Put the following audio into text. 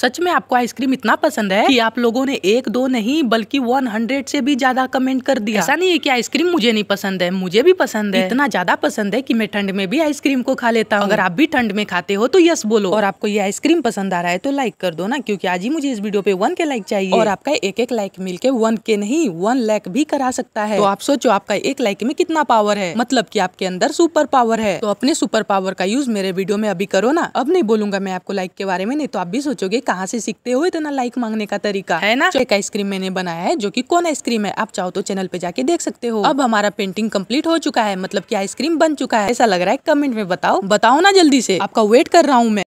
सच में आपको आइसक्रीम इतना पसंद है कि आप लोगों ने एक दो नहीं बल्कि 100 से भी ज्यादा कमेंट कर दिया ऐसा नहीं है कि आइसक्रीम मुझे नहीं पसंद है मुझे भी पसंद है इतना ज्यादा पसंद है कि मैं ठंड में भी आइसक्रीम को खा लेता हूँ अगर आप भी ठंड में खाते हो तो यस बोलो और आपको ये आइसक्रीम पसंद आ रहा है तो लाइक कर दो ना क्यूँकी आज ही मुझे इस वीडियो पे वन के लाइक चाहिए और आपका एक एक लाइक मिल के वन के नहीं वन लाख भी करा सकता है तो आप सोचो आपका एक लाइक में कितना पावर है मतलब की आपके अंदर सुपर पावर है तो अपने सुपर पावर का यूज मेरे वीडियो में अभी करो ना अब नहीं बोलूंगा मैं आपको लाइक के बारे में नहीं तो आप भी सोचोगे कहाँ से सीखते हो इतना लाइक मांगने का तरीका है ना तो एक आइसक्रीम मैंने बनाया है जो की कौन आइसक्रीम है आप चाहो तो चैनल पे जाके देख सकते हो अब हमारा पेंटिंग कम्प्लीट हो चुका है मतलब की आइसक्रीम बन चुका है ऐसा लग रहा है कमेंट में बताओ बताओ ना जल्दी से आपका वेट कर रहा हूँ मैं